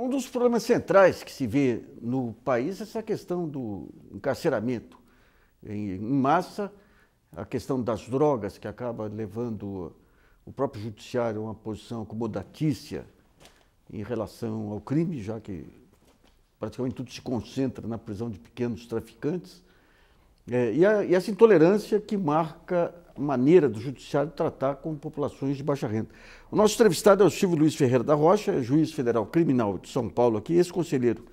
Um dos problemas centrais que se vê no país é essa questão do encarceramento em massa, a questão das drogas, que acaba levando o próprio judiciário a uma posição acomodatícia em relação ao crime, já que praticamente tudo se concentra na prisão de pequenos traficantes, é, e, a, e, essa intolerância que marca maneira do judiciário tratar com populações de baixa renda. O nosso entrevistado é o Silvio Luiz Ferreira da Rocha, juiz federal criminal de São Paulo, aqui, ex-conselheiro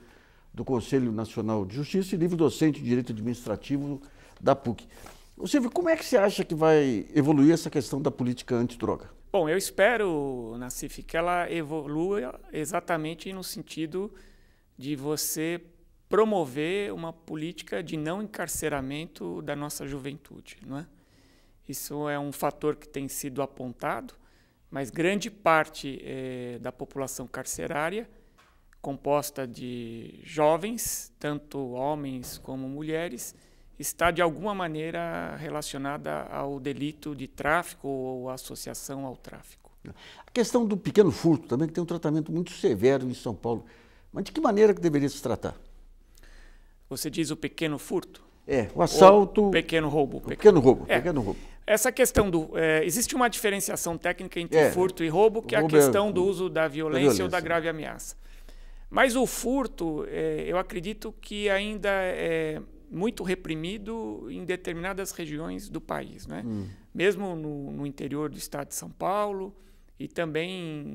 do Conselho Nacional de Justiça e livre docente de Direito Administrativo da PUC. Silvio, como é que você acha que vai evoluir essa questão da política antidroga? Bom, eu espero, Nassif, que ela evolua exatamente no sentido de você promover uma política de não encarceramento da nossa juventude, não é? Isso é um fator que tem sido apontado, mas grande parte eh, da população carcerária, composta de jovens, tanto homens como mulheres, está de alguma maneira relacionada ao delito de tráfico ou associação ao tráfico. A questão do pequeno furto também, que tem um tratamento muito severo em São Paulo. Mas de que maneira que deveria se tratar? Você diz o pequeno furto? É, o assalto. pequeno roubo. Pequeno, pequeno roubo, é. pequeno roubo. Essa questão do. É, existe uma diferenciação técnica entre é, furto e roubo, que é a é questão é, do uso da violência, da violência, ou da grave ameaça. Mas o furto, é, eu acredito que ainda é muito reprimido em determinadas regiões do país, né? Hum. mesmo no, no interior do estado de São Paulo e também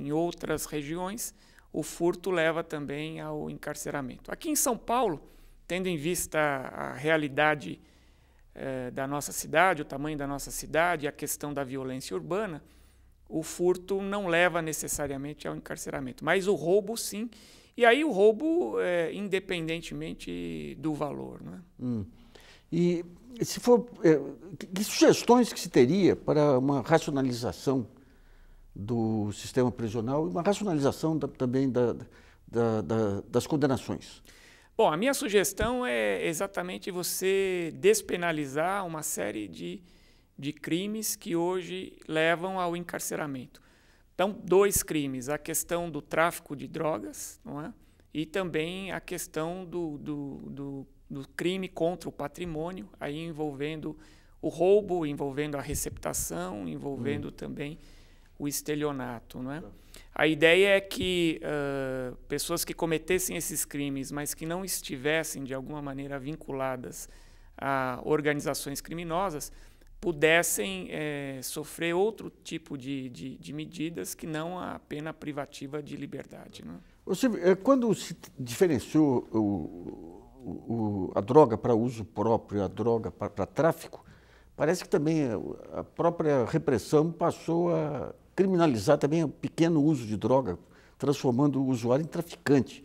em outras regiões, o furto leva também ao encarceramento. Aqui em São Paulo, tendo em vista a realidade é, da nossa cidade, o tamanho da nossa cidade, a questão da violência urbana, o furto não leva necessariamente ao encarceramento, mas o roubo sim. E aí o roubo é, independentemente do valor. Né? Hum. E se for, é, que sugestões que se teria para uma racionalização do sistema prisional e uma racionalização da, também da, da, das condenações? Bom, a minha sugestão é exatamente você despenalizar uma série de, de crimes que hoje levam ao encarceramento. Então, dois crimes: a questão do tráfico de drogas, não é? E também a questão do, do, do, do crime contra o patrimônio, aí envolvendo o roubo, envolvendo a receptação, envolvendo hum. também o estelionato, não é? A ideia é que uh, pessoas que cometessem esses crimes, mas que não estivessem de alguma maneira vinculadas a organizações criminosas, pudessem eh, sofrer outro tipo de, de, de, medidas que não a pena privativa de liberdade. Né? seja, eh, quando se diferenciou o, o, a droga para uso próprio, a droga para, para tráfico, parece que também a própria repressão passou a criminalizar também o pequeno uso de droga, transformando o usuário em traficante.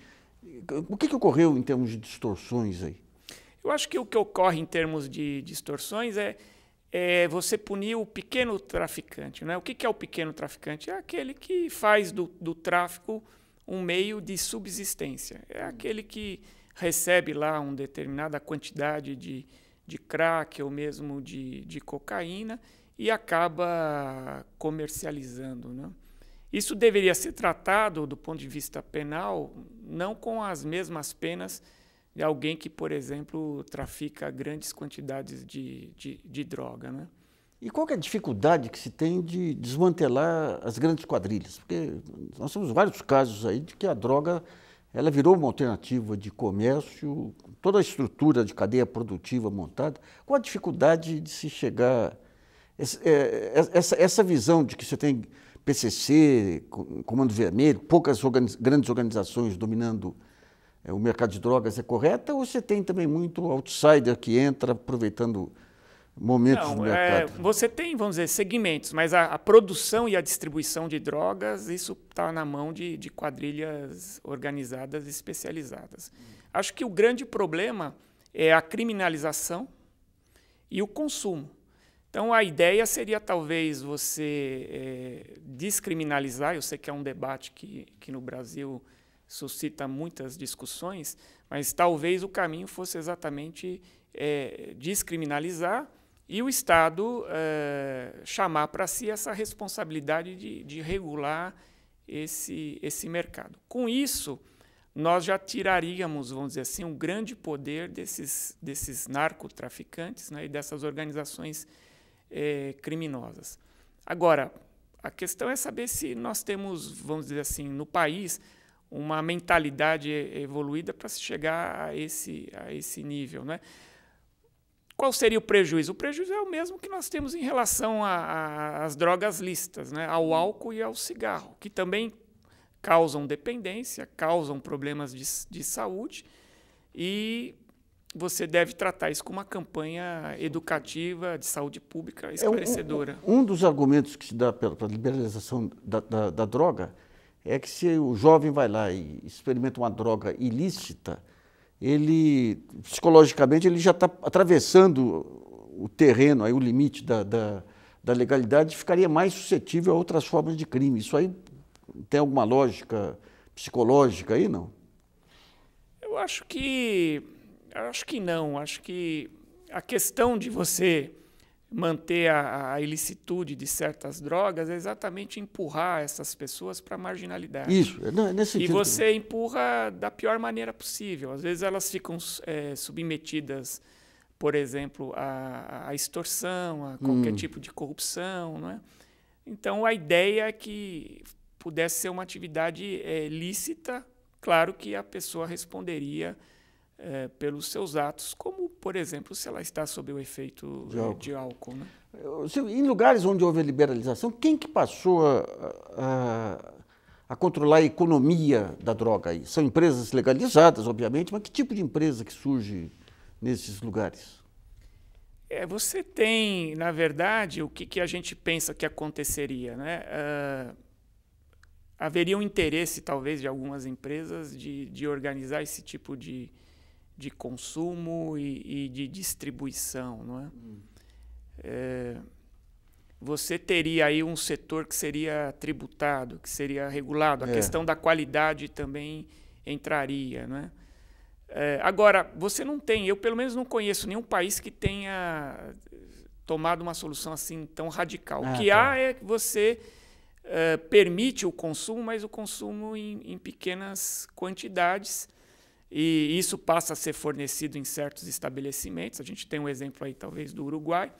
O que, que ocorreu em termos de distorções aí? Eu acho que o que ocorre em termos de distorções é, é você punir o pequeno traficante. Né? O que, que, é o pequeno traficante? É aquele que faz do, do tráfico um meio de subsistência. É aquele que recebe lá uma determinada quantidade de, de crack ou mesmo de, de cocaína e acaba comercializando. Né? Isso deveria ser tratado, do ponto de vista penal, não com as mesmas penas de alguém que, por exemplo, trafica grandes quantidades de, de, de droga. Né? E qual é a dificuldade que se tem de desmantelar as grandes quadrilhas? Porque nós temos vários casos aí de que a droga ela virou uma alternativa de comércio, toda a estrutura de cadeia produtiva montada. Qual a dificuldade de se chegar é, é, essa, essa, visão de que você tem PCC, Comando Vermelho, poucas organiz, grandes organizações dominando é, o mercado de drogas é correta ou você tem também muito outsider que entra aproveitando momentos Não, do é, mercado? É, você tem, vamos dizer, segmentos, mas a, a, produção e a distribuição de drogas, isso está na mão de, de quadrilhas organizadas e especializadas. Acho que o grande problema é a criminalização e o consumo. Então, a ideia seria talvez você é, descriminalizar. Eu sei que é um debate que, que no Brasil suscita muitas discussões, mas talvez o caminho fosse exatamente é, descriminalizar e o Estado é, chamar para si essa responsabilidade de, de regular esse, esse mercado. Com isso, nós já tiraríamos, vamos dizer assim, um grande poder desses, desses narcotraficantes né, e dessas organizações é, criminosas. Agora, a questão é saber se nós temos, vamos dizer assim, no país, uma mentalidade evoluída para se chegar a esse, a esse nível. Né? Qual seria o prejuízo? O prejuízo é o mesmo que nós temos em relação às drogas listas, né? ao álcool e ao cigarro, que também causam dependência, causam problemas de, de saúde e você deve tratar isso como uma campanha educativa de saúde pública esclarecedora. É um, um, dos argumentos que se dá para pela liberalização da, da, da, droga é que se o jovem vai lá e experimenta uma droga ilícita, ele psicologicamente ele já está atravessando o terreno, aí o limite da, da, da legalidade, ficaria mais suscetível a outras formas de crime. Isso aí tem alguma lógica psicológica aí, não? Eu acho que eu acho que não. Acho que a questão de você manter a, a, ilicitude de certas drogas é exatamente empurrar essas pessoas para a marginalidade. Isso, não, é nesse sentido. E você empurra da pior maneira possível. Às vezes elas ficam é, submetidas, por exemplo, à, extorsão, a qualquer hum. tipo de corrupção. Não é? Então, a ideia é que pudesse ser uma atividade é, lícita, claro que a pessoa responderia é, pelos seus atos, como, por exemplo, se ela está sob o efeito de álcool. É, de álcool né? Em lugares onde houve liberalização, quem que passou a, a, a, controlar a economia da droga aí? São empresas legalizadas, obviamente, mas que tipo de empresa que surge nesses lugares? É, você tem, na verdade, o que, que a gente pensa que aconteceria, né? Uh, haveria um interesse, talvez, de algumas empresas de, de organizar esse tipo de, de consumo e, e de distribuição, não é? Hum. é? Você teria aí um setor que seria tributado, que seria regulado. A é. questão da qualidade também entraria, não é? É, agora, você não tem, eu pelo menos não conheço nenhum país que tenha tomado uma solução assim tão radical. Ah, o que tá. há é que você uh, permite o consumo, mas o consumo em, em pequenas quantidades e isso passa a ser fornecido em certos estabelecimentos. A gente tem um exemplo aí, talvez, do Uruguai.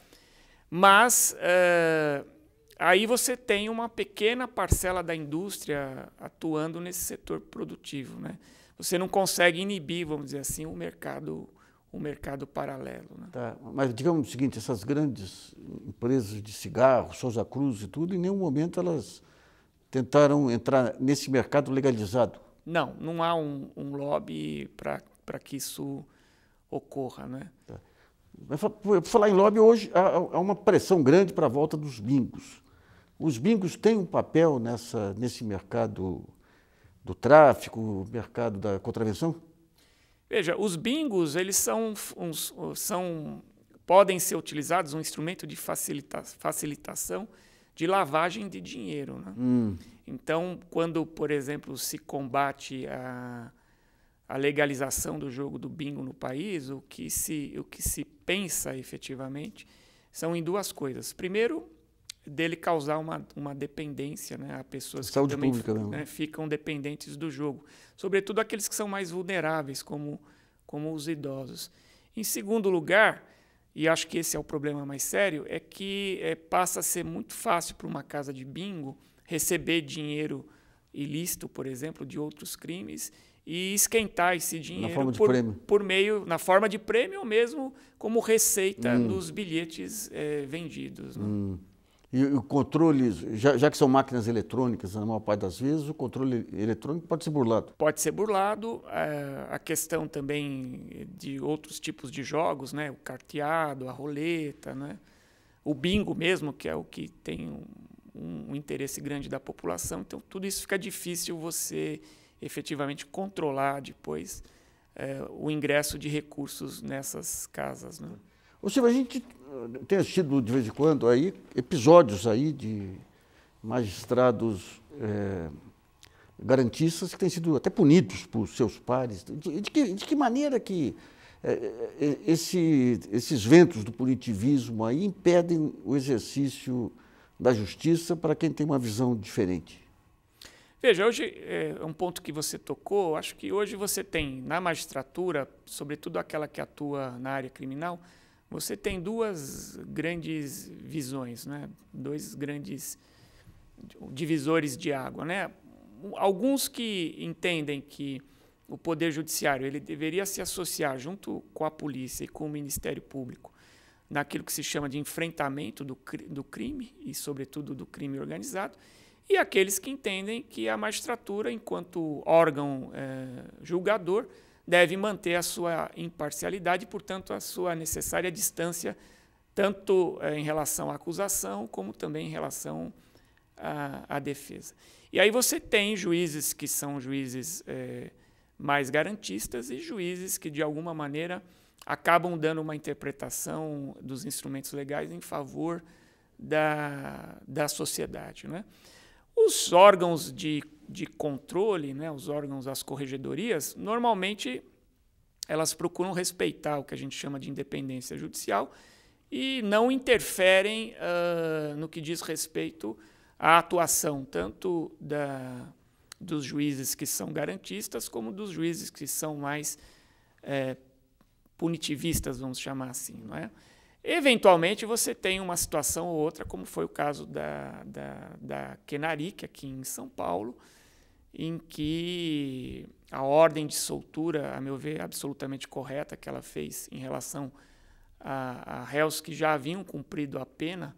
Mas uh, aí você tem uma pequena parcela da indústria atuando nesse setor produtivo. Né? Você não consegue inibir, vamos dizer assim, o mercado o mercado paralelo. Né? Tá. Mas digamos o seguinte, essas grandes empresas de cigarro, Souza Cruz e tudo, em nenhum momento elas tentaram entrar nesse mercado legalizado. Não, não há um, um lobby para que isso ocorra. Né? Tá. Mas, por falar em lobby, hoje há, há uma pressão grande para a volta dos bingos. Os bingos têm um papel nessa, nesse mercado do tráfico, mercado da contravenção? Veja, os bingos, eles são, uns, são podem ser utilizados um instrumento de facilita facilitação de lavagem de dinheiro. Né? Hum. Então, quando, por exemplo, se combate a, a legalização do jogo do bingo no país, o que se, o que se pensa efetivamente são em duas coisas. Primeiro, dele causar uma, uma dependência né, a pessoas Saúde que também pública, ficam, né? né, ficam dependentes do jogo, sobretudo aqueles que são mais vulneráveis, como, como os idosos. Em segundo lugar, e acho que esse é o problema mais sério, é que é, passa a ser muito fácil para uma casa de bingo receber dinheiro ilícito, por exemplo, de outros crimes e esquentar esse dinheiro por, por, meio, na forma de prêmio ou mesmo como receita hum. dos bilhetes é, vendidos. Né? Hum. Né? E o controle, já, já, que são máquinas eletrônicas, na maior parte das vezes, o controle eletrônico pode ser burlado. Pode ser burlado. É, a questão também de outros tipos de jogos, né? o carteado, a roleta, né? o bingo mesmo, que é o que tem um, um interesse grande da população. Então, tudo isso fica difícil você efetivamente controlar depois é, o ingresso de recursos nessas casas. Né? Ou seja, a gente eh, tem assistido de vez em quando aí episódios aí de magistrados é, garantistas que têm sido até punidos por seus pares. De, que, de que, maneira que é, esse, esses ventos do punitivismo aí impedem o exercício da justiça para quem tem uma visão diferente? Veja, hoje é um ponto que você tocou. Acho que hoje você tem na magistratura, sobretudo aquela que atua na área criminal, você tem duas grandes visões, né? dois grandes divisores de água. Né? Alguns que entendem que o Poder Judiciário ele deveria se associar junto com a polícia e com o Ministério Público naquilo que se chama de enfrentamento do, do crime e, sobretudo, do crime organizado, e aqueles que entendem que a magistratura, enquanto órgão é, julgador, deve manter a sua imparcialidade, portanto, a sua necessária distância, tanto eh, em relação à acusação, como também em relação à, à defesa. E aí você tem juízes que são juízes é, mais garantistas e juízes que, de alguma maneira, acabam dando uma interpretação dos instrumentos legais em favor da, da sociedade. é? Os órgãos de, de controle, né, os órgãos, as corregedorias, normalmente elas procuram respeitar o que a gente chama de independência judicial e não interferem uh, no que diz respeito à atuação tanto da, dos juízes que são garantistas como dos juízes que são mais é, punitivistas, vamos chamar assim, não é? Eventualmente você tem uma situação ou outra, como foi o caso da, da, da Kenaric, é aqui em São Paulo, em que a ordem de soltura, a meu ver, absolutamente correta que ela fez em relação a, a réus que já haviam cumprido a pena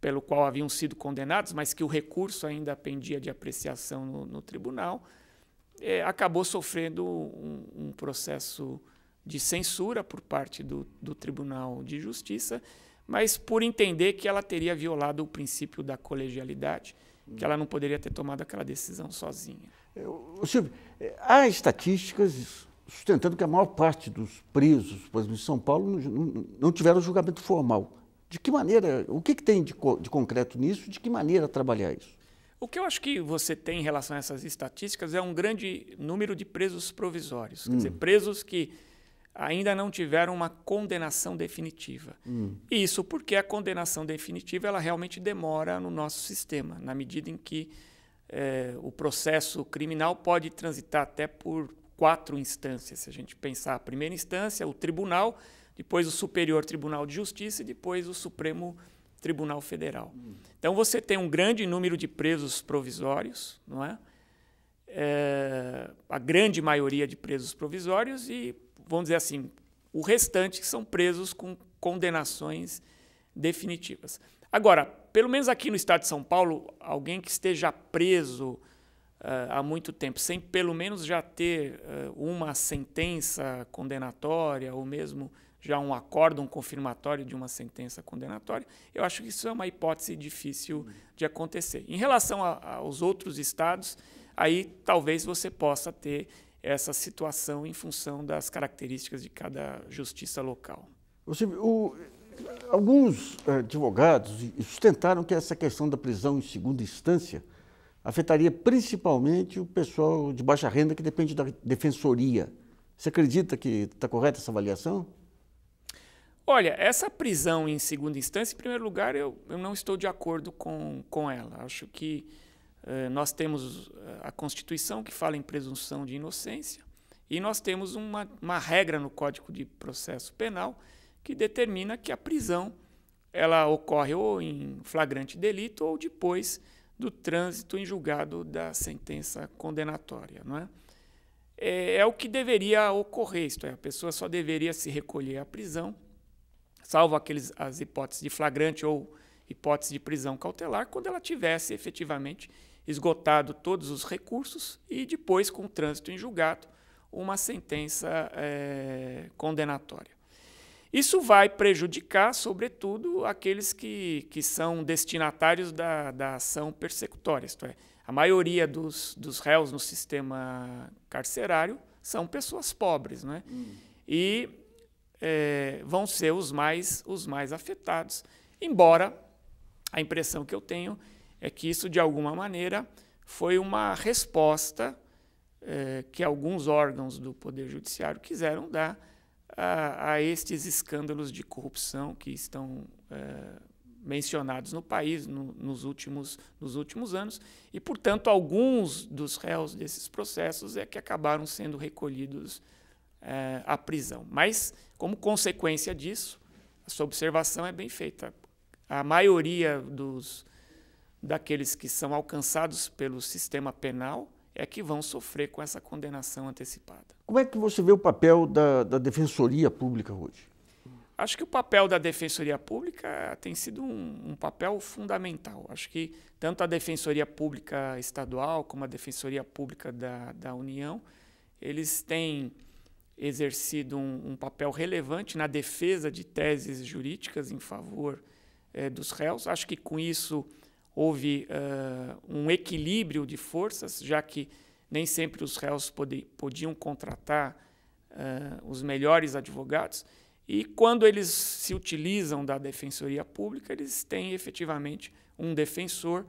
pelo qual haviam sido condenados, mas que o recurso ainda pendia de apreciação no, no tribunal, é, acabou sofrendo um, um processo de censura por parte do, do Tribunal de Justiça, mas por entender que ela teria violado o princípio da colegialidade, que ela não poderia ter tomado aquela decisão sozinha. É, o Silvio, é, há estatísticas sustentando que a maior parte dos presos, por exemplo, em São Paulo, não tiveram julgamento formal. De que maneira, o que, que tem de, de concreto nisso? De que maneira trabalhar isso? O que eu acho que você tem em relação a essas estatísticas é um grande número de presos provisórios, hum. quer dizer, hum. presos que ainda não tiveram uma condenação definitiva. Hum. Isso porque a condenação definitiva ela realmente demora no nosso sistema, na medida em que é, o processo criminal pode transitar até por quatro instâncias. Se a gente pensar a primeira instância, o tribunal, depois o Superior Tribunal de Justiça e depois o Supremo Tribunal Federal. Hum. Então você tem um grande número de presos provisórios, não é? é a grande maioria de presos provisórios e vamos dizer assim, o restante que são presos com condenações definitivas. Agora, pelo menos aqui no estado de São Paulo, alguém que esteja preso uh, há muito tempo, sem pelo menos já ter uh, uma sentença condenatória ou mesmo já um acórdão confirmatório de uma sentença condenatória, eu acho que isso é uma hipótese difícil de acontecer. Em relação a, aos outros estados, aí talvez você possa ter essa situação em função das características de cada justiça local. Você, o, alguns eh, advogados sustentaram que essa questão da prisão em segunda instância afetaria principalmente o pessoal de baixa renda que depende da defensoria. Você acredita que está correta essa avaliação? Olha, essa prisão em segunda instância, em primeiro lugar, eu, eu não estou de acordo com, com ela. Acho que eh, nós temos eh, a Constituição que fala em presunção de inocência e nós temos uma, uma regra no Código de Processo Penal que determina que a prisão ela ocorre ou em flagrante delito ou depois do trânsito em julgado da sentença condenatória, não é? É, é o que deveria ocorrer, isto é, a pessoa só deveria se recolher à prisão, salvo aqueles, as hipóteses de flagrante ou hipótese de prisão cautelar, quando ela tivesse efetivamente esgotado todos os recursos e depois, com trânsito em julgado, uma sentença é, condenatória. Isso vai prejudicar, sobretudo, aqueles que, que são destinatários da, da ação persecutória, isto é, a maioria dos, dos réus no sistema carcerário são pessoas pobres, né? Hum. E é, vão ser os mais, os mais afetados, embora a impressão que eu tenho é que isso, de alguma maneira, foi uma resposta é, que alguns órgãos do Poder Judiciário quiseram dar a, a estes escândalos de corrupção que estão é, mencionados no país no, nos, últimos, nos últimos anos, e, portanto, alguns dos réus desses processos é que acabaram sendo recolhidos é, à prisão. Mas, como consequência disso, a sua observação é bem feita. A maioria dos daqueles que são alcançados pelo sistema penal é que vão sofrer com essa condenação antecipada. Como é que você vê o papel da, da Defensoria Pública hoje? Acho que o papel da Defensoria Pública tem sido um, um, papel fundamental. Acho que tanto a Defensoria Pública Estadual como a Defensoria Pública da, da União, eles têm exercido um, um, papel relevante na defesa de teses jurídicas em favor eh, dos réus. Acho que com isso houve uh, um equilíbrio de forças, já que nem sempre os réus pode, podiam contratar uh, os melhores advogados. E quando eles se utilizam da defensoria pública, eles têm efetivamente um defensor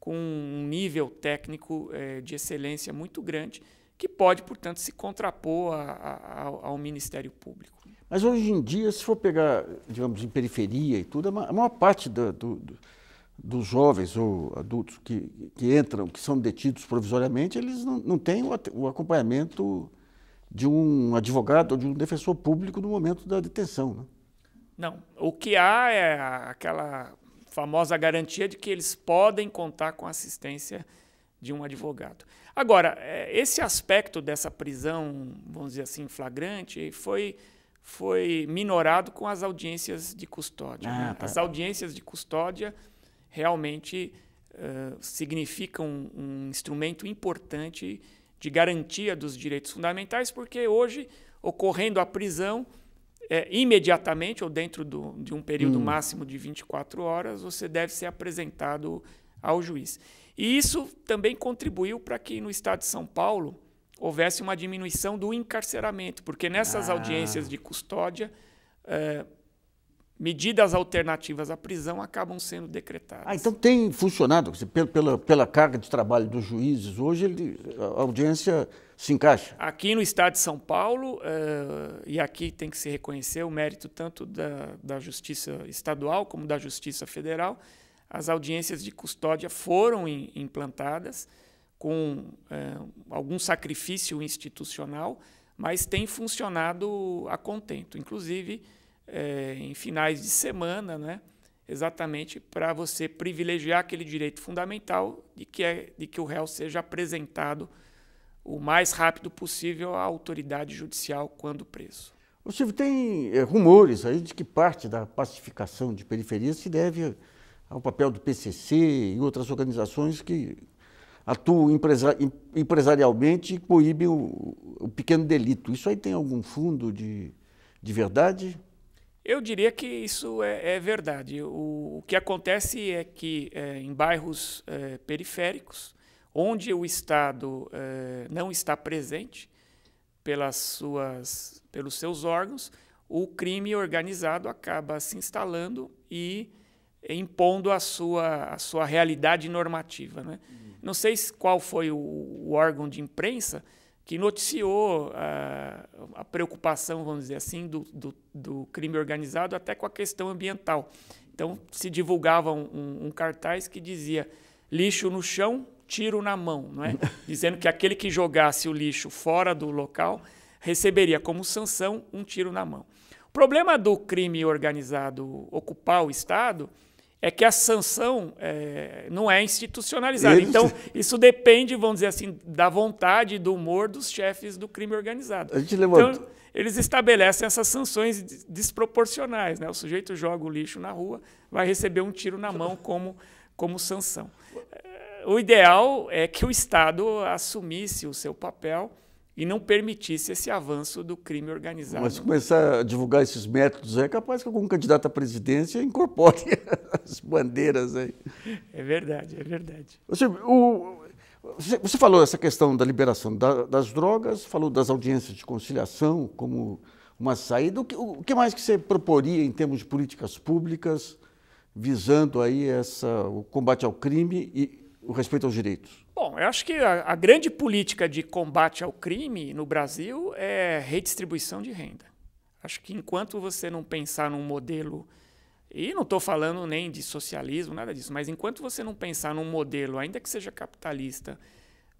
com um nível técnico eh, de excelência muito grande, que pode, portanto, se contrapor a, a, ao, Ministério Público. Mas hoje em dia, se for pegar, digamos, em periferia e tudo, a maior parte do, do dos jovens ou adultos que, que entram, que são detidos provisoriamente, eles não, não têm o, o acompanhamento de um advogado ou de um defensor público no momento da detenção. Né? Não. O que há é aquela famosa garantia de que eles podem contar com a assistência de um advogado. Agora, é, esse aspecto dessa prisão, vamos dizer assim, flagrante, foi, foi minorado com as audiências de custódia. Ah, né? tá. As tá. audiências de custódia realmente uh, significa um, um instrumento importante de garantia dos direitos fundamentais, porque hoje, ocorrendo a prisão, é, imediatamente ou dentro do, de um período hum. máximo de 24 horas, você deve ser apresentado ao juiz. E isso também contribuiu para que no estado de São Paulo houvesse uma diminuição do encarceramento, porque nessas ah. audiências de custódia, é, medidas alternativas à prisão acabam sendo decretadas. Ah, então tem funcionado, pela, pela carga de trabalho dos juízes hoje, ele, a audiência se encaixa? Aqui no estado de São Paulo, uh, e aqui tem que se reconhecer o mérito tanto da, da Justiça Estadual como da Justiça Federal, as audiências de custódia foram in, implantadas com uh, algum sacrifício institucional, mas tem funcionado a contento. Inclusive, é, em finais de semana, né? exatamente para você privilegiar aquele direito fundamental de que, é, de que o réu seja apresentado o mais rápido possível à autoridade judicial quando preso. O Silvio, tem é, rumores aí de que parte da pacificação de periferia se deve ao papel do PCC e outras organizações que atuam empresa, empresarialmente e coíbem o, o pequeno delito. Isso aí tem algum fundo de, de verdade? Eu diria que isso é, é verdade. O, o, que acontece é que é, em bairros é, periféricos, onde o Estado é, não está presente pelas suas, pelos seus órgãos, o crime organizado acaba se instalando e impondo a sua, a sua realidade normativa. Né? Uhum. Não sei qual foi o, o órgão de imprensa que noticiou a, ah, a preocupação, vamos dizer assim, do, do, do, crime organizado até com a questão ambiental. Então, se divulgava um, um cartaz que dizia lixo no chão, tiro na mão, não é? dizendo que aquele que jogasse o lixo fora do local receberia como sanção um tiro na mão. O problema do crime organizado ocupar o Estado é que a sanção é, não é institucionalizada. Eles... Então, isso depende, vamos dizer assim, da vontade, do humor dos chefes do crime organizado. A gente levanta... Então, eles estabelecem essas sanções desproporcionais. Né? O sujeito joga o lixo na rua, vai receber um tiro na mão como, como sanção. É, o ideal é que o Estado assumisse o seu papel e não permitisse esse avanço do crime organizado. Mas se começar a divulgar esses métodos, é capaz que algum candidato à presidência incorpore as bandeiras aí. É verdade, é verdade. Você, o, você falou essa questão da liberação da, das drogas, falou das audiências de conciliação como uma saída. O que, o que mais que você proporia em termos de políticas públicas visando aí essa, o combate ao crime e o respeito aos direitos? Bom, eu acho que a, a, grande política de combate ao crime no Brasil é redistribuição de renda. Acho que enquanto você não pensar num modelo, e não estou falando nem de socialismo, nada disso, mas enquanto você não pensar num modelo, ainda que seja capitalista,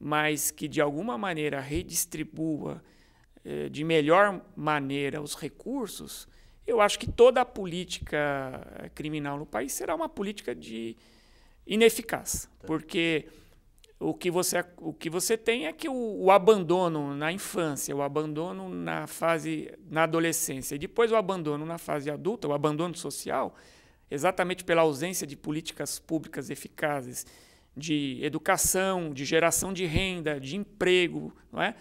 mas que de alguma maneira redistribua eh, de melhor maneira os recursos, eu acho que toda a política eh, criminal no país será uma política de ineficaz. Tá. Porque o que você, o que você tem é que o, o, abandono na infância, o abandono na fase na adolescência, e depois o abandono na fase adulta, o abandono social, exatamente pela ausência de políticas públicas eficazes de educação, de geração de renda, de emprego, não é?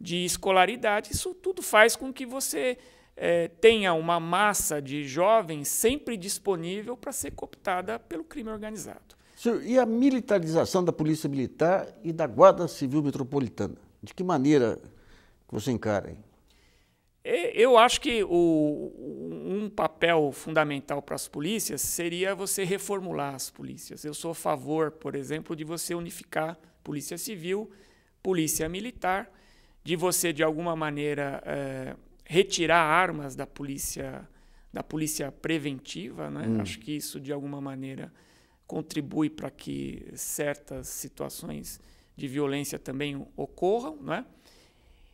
de escolaridade, isso tudo faz com que você é, tenha uma massa de jovens sempre disponível para ser cooptada pelo crime organizado. Senhor, e a militarização da Polícia Militar e da Guarda Civil Metropolitana? De que maneira você encara? Hein? É, eu acho que o, um papel fundamental para as polícias seria você reformular as polícias. Eu sou a favor, por exemplo, de você unificar polícia civil, polícia militar, de você, de alguma maneira, é, retirar armas da polícia da polícia preventiva. Né? Hum. Acho que isso, de alguma maneira, contribui para que certas situações de violência também ocorram, não é?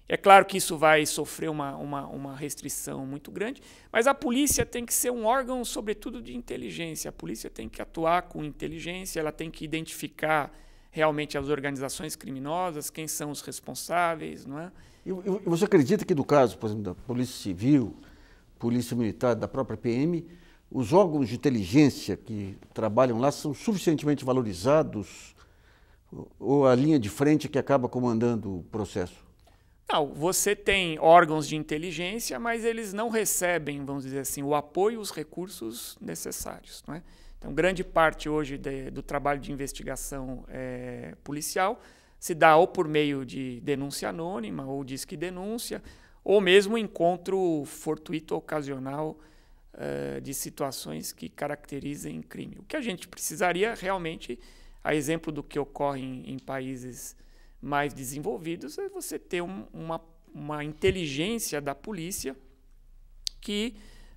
É claro que isso vai sofrer uma, uma, uma, restrição muito grande, mas a polícia tem que ser um órgão, sobretudo, de inteligência. A polícia tem que atuar com inteligência, ela tem que identificar realmente as organizações criminosas, quem são os responsáveis, não é? E, e você acredita que, no caso, por exemplo, da Polícia Civil, Polícia Militar, da própria PM, os órgãos de inteligência que trabalham lá são suficientemente valorizados ou a linha de frente que acaba comandando o processo? Não, você tem órgãos de inteligência, mas eles não recebem, vamos dizer assim, o apoio e os recursos necessários. Não é? Então, grande parte hoje de, do trabalho de investigação é, policial se dá ou por meio de denúncia anônima, ou diz que denúncia, ou mesmo encontro fortuito ocasional uh, de situações que caracterizem crime. O que a gente precisaria realmente, a exemplo do que ocorre em, em países mais desenvolvidos, é você ter um, uma, uma inteligência da polícia que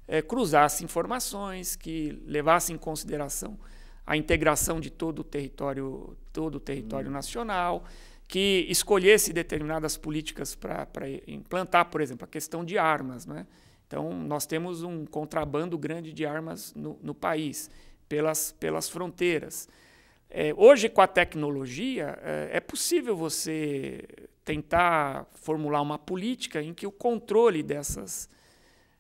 é, cruzasse informações, que levasse em consideração a integração de todo o território, todo o território hum. nacional, que escolhesse determinadas políticas para implantar, por exemplo, a questão de armas. Né? Então, nós temos um contrabando grande de armas no, no país, pelas, pelas fronteiras. É, hoje, com a tecnologia, é, é possível você tentar formular uma política em que o controle dessas,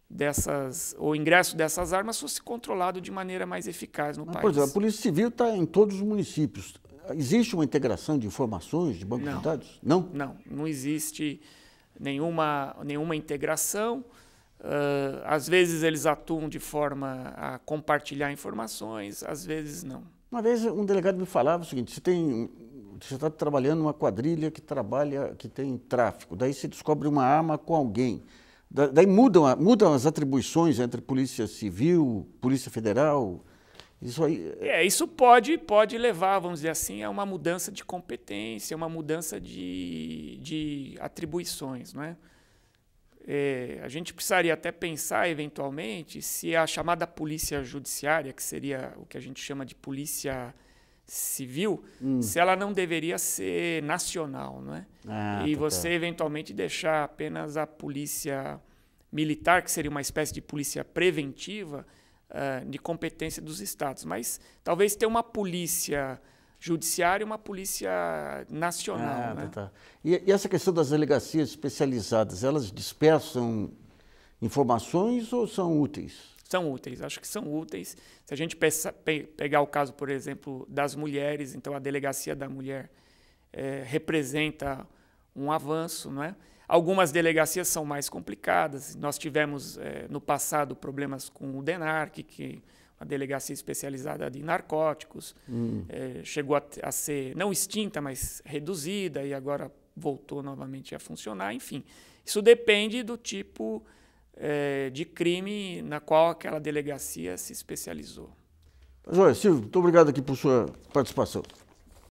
dessas o ingresso dessas armas fosse controlado de maneira mais eficaz no Mas, país. Por exemplo, a Polícia Civil está em todos os municípios. Existe uma integração de informações de banco não, de dados? Não? Não, não existe nenhuma, nenhuma integração. Uh, às vezes eles atuam de forma a compartilhar informações, às vezes não. Uma vez um delegado me falava o seguinte: você tem, você está trabalhando uma quadrilha que trabalha, que tem tráfico. Daí você descobre uma arma com alguém. Da, daí mudam, mudam as atribuições entre polícia civil, polícia federal. Isso aí. É, é, isso pode, pode levar, vamos dizer assim, a uma mudança de competência, uma mudança de, de atribuições, não é? É, a gente precisaria até pensar, eventualmente, se a chamada polícia judiciária, que seria o que a gente chama de polícia civil, hum. se ela não deveria ser nacional, não é? Ah, tá, e tá. você, tá. eventualmente, deixar apenas a polícia militar, que seria uma espécie de polícia preventiva, uh, de competência dos estados. Mas talvez ter uma polícia judiciário e uma polícia nacional. Ah, né? tá, tá. E, e, essa questão das delegacias especializadas, elas dispersam informações ou são úteis? São úteis, acho que são úteis. Se a gente peça, pe, pegar o caso, por exemplo, das mulheres, então a delegacia da mulher é, representa um avanço, não é? Algumas delegacias são mais complicadas. Nós tivemos é, no passado problemas com o DENARC, que uma delegacia especializada de narcóticos. Hum. É, chegou a, a, ser, não extinta, mas reduzida, e agora voltou novamente a funcionar. Enfim, isso depende do tipo é, de crime na qual aquela delegacia se especializou. Joia, Silvio, muito obrigado aqui por sua participação.